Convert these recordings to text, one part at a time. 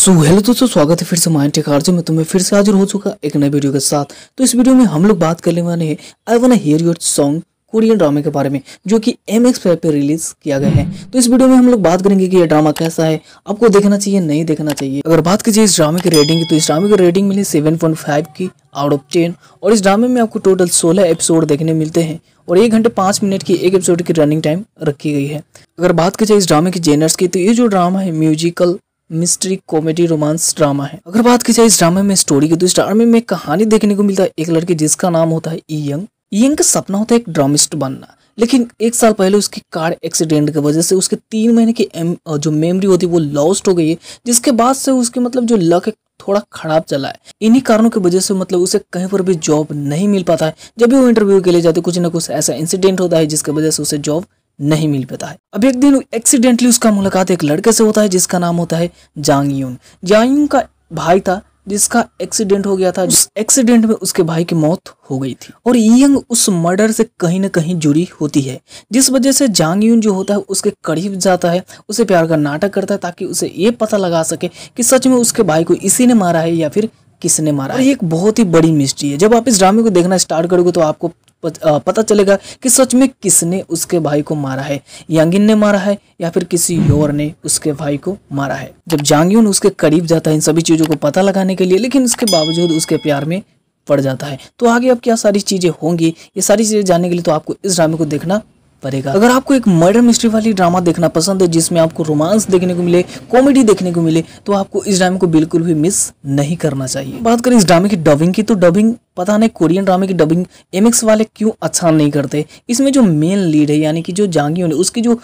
so hello दोस्तों स्वागत है फिर से माइंड टेकार में तुम्हें तो फिर से हाजिर हो चुका एक नए वीडियो के साथ तो इस वीडियो में हम लोग बात करने वाले हैं I wanna hear your song Korean ड्रामे के बारे में जो कि एम एक्स पे रिलीज किया गया है तो इस वीडियो में हम लोग बात करेंगे कि ये ड्रामा कैसा है आपको देखना चाहिए नहीं देखना चाहिए अगर बात कीजिए इस ड्रामे की रेटिंग की तो इस ड्रामे की रेटिंग मिली सेवन की आउट ऑफ टेन और इस ड्रामे में आपको टोटल सोलह एपिसोड देखने मिलते हैं और एक घंटे पाँच मिनट की एक एपिसोड की रनिंग टाइम रखी गई है अगर बात की जाए इस ड्रामे की जेनर्स की तो ये जो ड्रामा है musical mystery comedy romance drama है अगर बात की जाए इस ड्रामे में स्टोरी की तो इस ड्रामे में कहानी देखने को मिलता है एक लड़की जिसका नाम होता है ईयंग ईयंग का सपना होता है एक ड्रामिस्ट बनना लेकिन एक साल पहले उसकी कार एक्सीडेंट की वजह से उसके तीन महीने की जो मेमोरी होती है वो लॉस्ट हो गई है जिसके बाद से उसके मतलब जो लक है थोड़ा खराब चला है इन्हीं कारणों की वजह से मतलब उसे कहीं पर भी जॉब नहीं मिल पाता है जब भी वो इंटरव्यू के लिए जाते कुछ ना कुछ ऐसा इंसिडेंट होता है जिसकी वजह से उसे जॉब नहीं मिल पाता है अब एक दिन एक्सीडेंटली उसका मुलाकात एक लड़के से होता है जिसका नाम होता है जांग यून जांग यून का भाई था जिसका एक्सीडेंट हो गया था जिस एक्सीडेंट में उसके भाई की मौत हो गई थी और यंग उस मर्डर से कहीं ना कहीं जुड़ी होती है जिस वजह से जांग यून जो होता है उसके करीब जाता है उसे प्यार का नाटक करता है ताकि उसे ये पता लगा सके कि सच में उसके भाई को इसी ने मारा है या फिर किसने मारा और एक बहुत ही बड़ी मिस्ट्री है जब आप इस ड्रामे को देखना स्टार्ट करोगे तो आपको पता चलेगा कि सच में किसने उसके भाई को मारा है यांगिन ने मारा है या फिर किसी और ने उसके भाई को मारा है जब जांगयून उसके करीब जाता है इन सभी चीज़ों को पता लगाने के लिए लेकिन इसके बावजूद उसके प्यार में पड़ जाता है तो आगे अब क्या सारी चीज़ें होंगी ये सारी चीज़ें जानने के लिए तो आपको इस ड्रामे को देखना पड़ेगा अगर आपको एक मर्डर मिस्ट्री वाली ड्रामा देखना पसंद है जिसमें आपको रोमांस देखने को मिले कॉमेडी देखने को मिले तो आपको इस ड्रामे को बिल्कुल भी मिस नहीं करना चाहिए बात करें इस ड्रामे की डबिंग की तो डबिंग पता नहीं कोरियन ड्रामे की डबिंग एमएक्स वाले क्यों अच्छा नहीं करते इसमें जो मेन लीड है यानी कि जो जांगी होने उसकी जो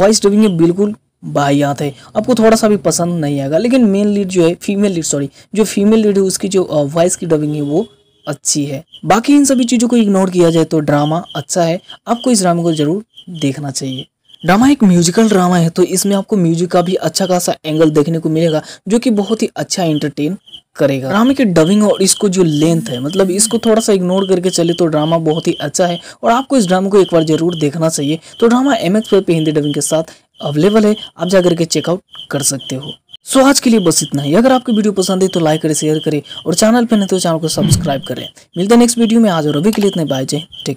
वॉइस डबिंग है बिल्कुल बाहियात है आपको थोड़ा सा भी पसंद नहीं आएगा लेकिन मेन लीड जो है फीमेल लीड सॉरी जो फीमेल लीड है उसकी जो वॉइस की डबिंग है वो अच्छी है बाकी इन सभी चीज़ों को इग्नोर किया जाए तो ड्रामा अच्छा है आपको इस ड्रामे को ज़रूर देखना चाहिए ड्रामा एक म्यूजिकल ड्रामा है तो इसमें आपको म्यूजिक का भी अच्छा खासा एंगल देखने को मिलेगा जो कि बहुत ही अच्छा एंटरटेन करेगा ड्रामे की डबिंग और इसको जो लेंथ है मतलब इसको थोड़ा सा इग्नोर करके चले तो ड्रामा बहुत ही अच्छा है और आपको इस ड्रामे को एक बार जरूर देखना चाहिए तो ड्रामा एम एक्स पे हिंदी डबिंग के साथ अवेलेबल है आप जाकर के चेकआउट कर सकते हो सो आज के लिए बस इतना ही अगर आपको वीडियो पसंद है तो लाइक करें शेयर करें और चैनल पर नहीं तो चैनल को सब्सक्राइब करें मिलते हैं नेक्स्ट वीडियो में आज और अभी के लिए इतने बाय जय टेक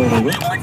केयर